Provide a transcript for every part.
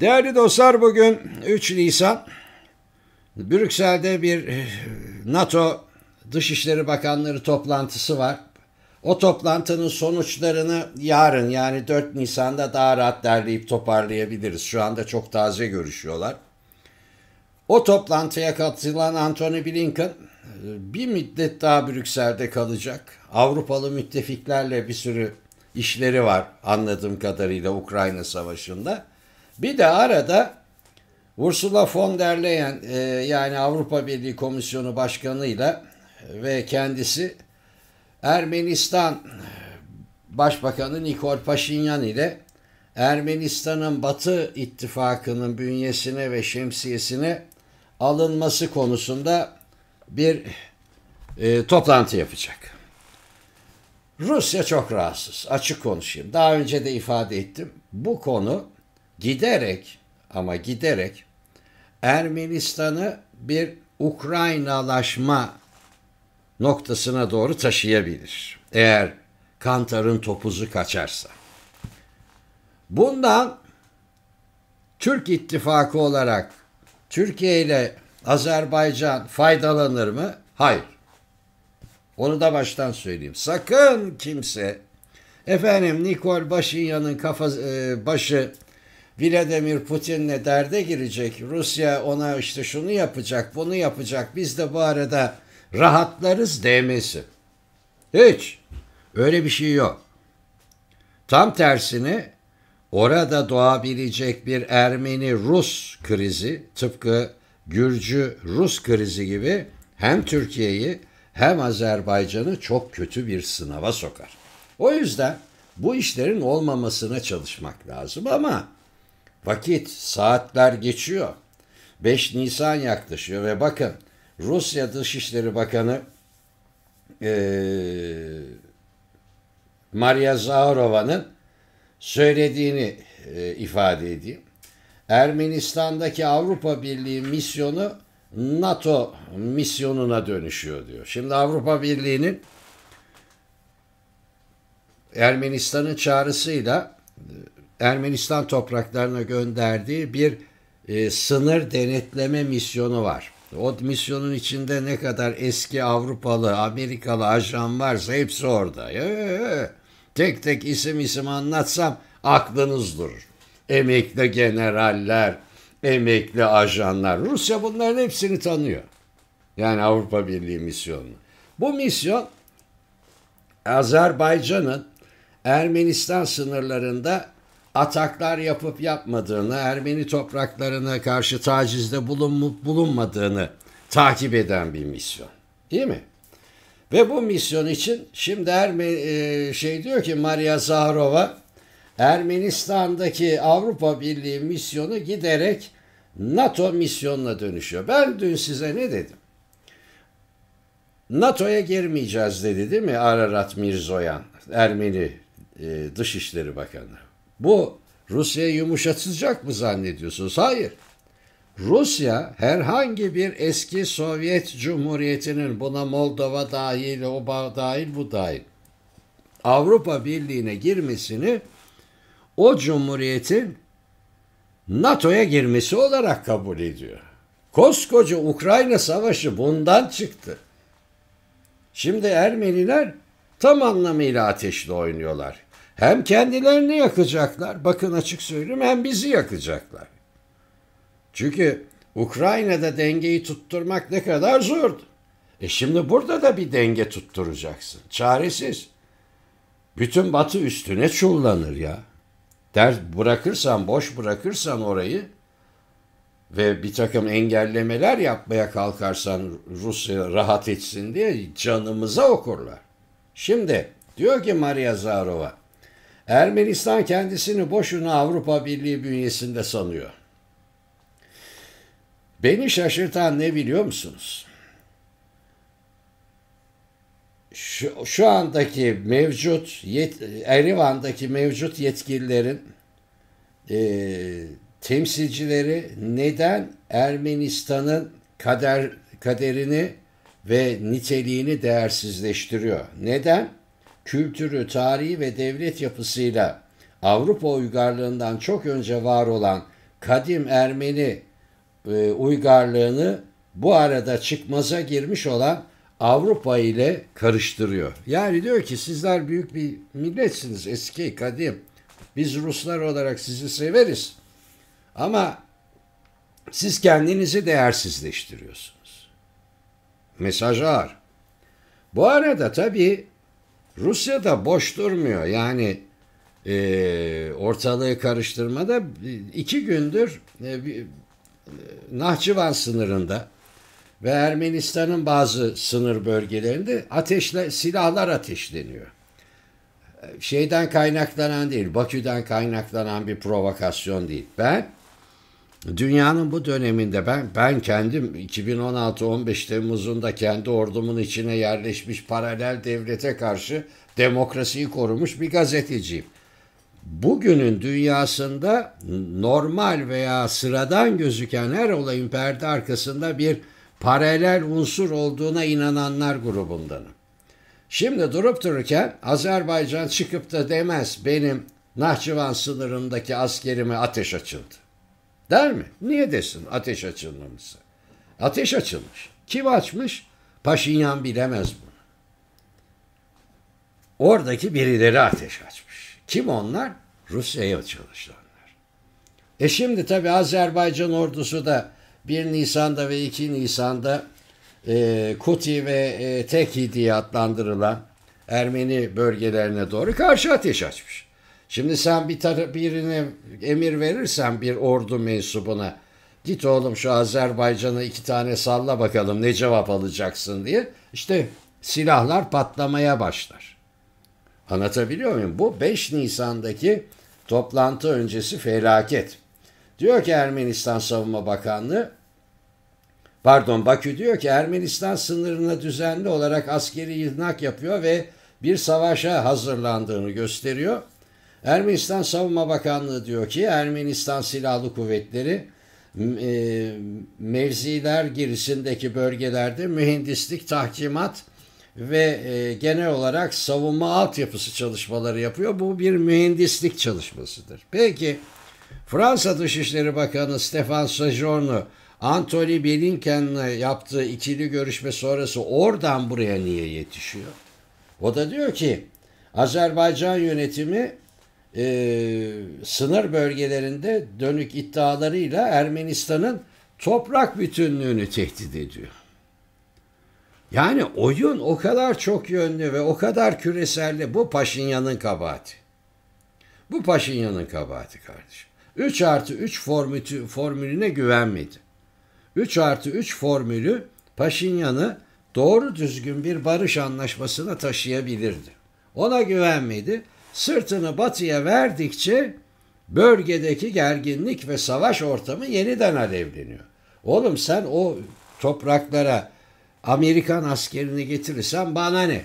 Değerli dostlar bugün 3 Nisan Brüksel'de bir e, NATO Dışişleri Bakanları toplantısı var. O toplantının sonuçlarını yarın yani 4 Nisan'da daha rahat derleyip toparlayabiliriz. Şu anda çok taze görüşüyorlar. O toplantıya katılan Antony Blinken e, bir müddet daha Brüksel'de kalacak. Avrupalı müttefiklerle bir sürü işleri var anladığım kadarıyla Ukrayna Savaşı'nda. Bir de arada Ursula von der Leyen e, yani Avrupa Birliği Komisyonu Başkanı ile ve kendisi Ermenistan e, Başbakanı Nikol Paşinyan ile Ermenistan'ın Batı İttifakının bünyesine ve şemsiyesine alınması konusunda bir e, toplantı yapacak. Rusya çok rahatsız. Açık konuşayım. Daha önce de ifade ettim. Bu konu giderek ama giderek Ermenistan'ı bir Ukraynalaşma noktasına doğru taşıyabilir. Eğer Kantar'ın topuzu kaçarsa. Bundan Türk ittifakı olarak Türkiye ile Azerbaycan faydalanır mı? Hayır. Onu da baştan söyleyeyim. Sakın kimse efendim Nikol Başinyan'ın kafa, e, başı Vladimir Putin'le derde girecek. Rusya ona işte şunu yapacak, bunu yapacak. Biz de bu arada rahatlarız demesi. Hiç. Öyle bir şey yok. Tam tersini. orada doğabilecek bir Ermeni-Rus krizi tıpkı Gürcü-Rus krizi gibi hem Türkiye'yi hem Azerbaycan'ı çok kötü bir sınava sokar. O yüzden bu işlerin olmamasına çalışmak lazım ama Vakit, saatler geçiyor. 5 Nisan yaklaşıyor ve bakın Rusya Dışişleri Bakanı e, Maria Zaharova'nın söylediğini e, ifade edeyim. Ermenistan'daki Avrupa Birliği misyonu NATO misyonuna dönüşüyor diyor. Şimdi Avrupa Birliği'nin Ermenistan'ın çağrısıyla Ermenistan topraklarına gönderdiği bir e, sınır denetleme misyonu var. O misyonun içinde ne kadar eski Avrupalı, Amerikalı ajan varsa hepsi orada. Ee, tek tek isim isim anlatsam aklınız durur. Emekli generaller, emekli ajanlar. Rusya bunların hepsini tanıyor. Yani Avrupa Birliği misyonunu. Bu misyon Azerbaycan'ın Ermenistan sınırlarında ataklar yapıp yapmadığını, Ermeni topraklarına karşı tacizde bulunup bulunmadığını takip eden bir misyon. Değil mi? Ve bu misyon için şimdi Ermeni e, şey diyor ki Maria Zaharova Ermenistan'daki Avrupa Birliği misyonu giderek NATO misyonuna dönüşüyor. Ben dün size ne dedim? NATO'ya girmeyeceğiz dedi değil mi Ararat Mirzoyan, Ermeni e, Dışişleri Bakanı. Bu Rusya yumuşatacak mı zannediyorsunuz? Hayır. Rusya herhangi bir eski Sovyet Cumhuriyeti'nin buna Moldova dahil, o dahil, bu dahil Avrupa Birliği'ne girmesini o cumhuriyetin NATO'ya girmesi olarak kabul ediyor. Koskoca Ukrayna Savaşı bundan çıktı. Şimdi Ermeniler tam anlamıyla ateşle oynuyorlar. Hem kendilerini yakacaklar, bakın açık söyleyeyim, hem bizi yakacaklar. Çünkü Ukrayna'da dengeyi tutturmak ne kadar zordu. E şimdi burada da bir denge tutturacaksın. Çaresiz. Bütün batı üstüne çullanır ya. Der bırakırsan, boş bırakırsan orayı ve bir takım engellemeler yapmaya kalkarsan Rusya rahat etsin diye canımıza okurlar. Şimdi diyor ki Maria Zarova, Ermenistan kendisini boşuna Avrupa Birliği bünyesinde sanıyor. Beni şaşırtan ne biliyor musunuz? Şu, şu andaki mevcut yet, Erivan'daki mevcut yetkililerin e, temsilcileri neden Ermenistan'ın kader kaderini ve niteliğini değersizleştiriyor? Neden? kültürü, tarihi ve devlet yapısıyla Avrupa uygarlığından çok önce var olan kadim Ermeni e, uygarlığını bu arada çıkmaza girmiş olan Avrupa ile karıştırıyor. Yani diyor ki sizler büyük bir milletsiniz eski kadim. Biz Ruslar olarak sizi severiz. Ama siz kendinizi değersizleştiriyorsunuz. Mesaj ağır. Bu arada tabii Rusya da boş durmuyor. Yani e, ortalığı karıştırmada iki gündür e, e Nahçıvan sınırında ve Ermenistan'ın bazı sınır bölgelerinde ateşle silahlar ateşleniyor. E, şeyden kaynaklanan değil, Bakü'den kaynaklanan bir provokasyon değil. Ben Dünyanın bu döneminde ben ben kendim 2016-15 Temmuz'unda kendi ordumun içine yerleşmiş paralel devlete karşı demokrasiyi korumuş bir gazeteciyim. Bugünün dünyasında normal veya sıradan gözüken her olayın perde arkasında bir paralel unsur olduğuna inananlar grubundanım. Şimdi durup dururken Azerbaycan çıkıp da demez benim Nahçıvan sınırındaki askerime ateş açıldı. Der mi? Niye desin ateş açılmamışsa? Ateş açılmış. Kim açmış? Paşinyan bilemez bunu. Oradaki birileri ateş açmış. Kim onlar? Rusya'ya çalışanlar. E şimdi tabi Azerbaycan ordusu da 1 Nisan'da ve 2 Nisan'da e, Kuti ve e, Teki adlandırılan Ermeni bölgelerine doğru karşı ateş açmış. Şimdi sen bir tar- birine emir verirsen bir ordu mensubuna git oğlum şu Azerbaycan'a iki tane salla bakalım ne cevap alacaksın diye işte silahlar patlamaya başlar. Anlatabiliyor muyum? Bu 5 Nisan'daki toplantı öncesi felaket. Diyor ki Ermenistan Savunma Bakanlığı pardon Bakü diyor ki Ermenistan sınırına düzenli olarak askeri yığınak yapıyor ve bir savaşa hazırlandığını gösteriyor. Ermenistan Savunma Bakanlığı diyor ki Ermenistan Silahlı Kuvvetleri e, mevziler girişindeki bölgelerde mühendislik, tahkimat ve e, genel olarak savunma altyapısı çalışmaları yapıyor. Bu bir mühendislik çalışmasıdır. Peki Fransa Dışişleri Bakanı Stefan Sejourne Anthony Blinken'le yaptığı ikili görüşme sonrası oradan buraya niye yetişiyor? O da diyor ki Azerbaycan yönetimi e, sınır bölgelerinde dönük iddialarıyla Ermenistan'ın toprak bütünlüğünü tehdit ediyor. Yani oyun o kadar çok yönlü ve o kadar küreselli. Bu Paşinyan'ın kabahati. Bu Paşinyan'ın kabahati kardeşim. 3 artı 3 formülü, formülüne güvenmedi. 3 artı 3 formülü Paşinyan'ı doğru düzgün bir barış anlaşmasına taşıyabilirdi. Ona güvenmedi sırtını batıya verdikçe bölgedeki gerginlik ve savaş ortamı yeniden alevleniyor. Oğlum sen o topraklara Amerikan askerini getirirsen bana ne?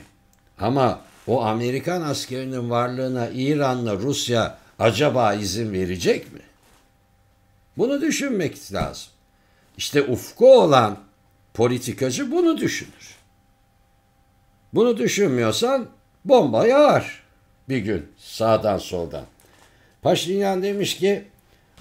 Ama o Amerikan askerinin varlığına İran'la Rusya acaba izin verecek mi? Bunu düşünmek lazım. İşte ufku olan politikacı bunu düşünür. Bunu düşünmüyorsan bomba yağar bir gün sağdan soldan. Paşinyan demiş ki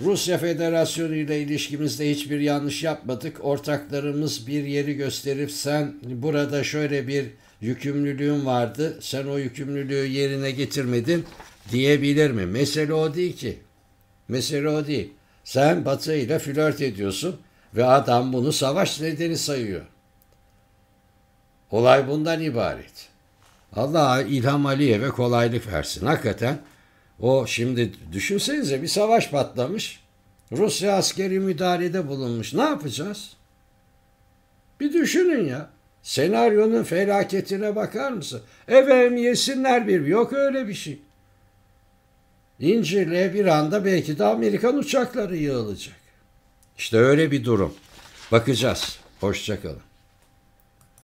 Rusya Federasyonu ile ilişkimizde hiçbir yanlış yapmadık. Ortaklarımız bir yeri gösterip sen burada şöyle bir yükümlülüğün vardı. Sen o yükümlülüğü yerine getirmedin diyebilir mi? Mesele o değil ki. Mesele o değil. Sen Batı ile flört ediyorsun ve adam bunu savaş nedeni sayıyor. Olay bundan ibaret. Allah İlham Aliyev'e kolaylık versin. Hakikaten o şimdi düşünsenize bir savaş patlamış. Rusya askeri müdahalede bulunmuş. Ne yapacağız? Bir düşünün ya. Senaryonun felaketine bakar mısın? Efendim yesinler bir. Yok öyle bir şey. İncirli'ye bir anda belki de Amerikan uçakları yığılacak. İşte öyle bir durum. Bakacağız. Hoşçakalın.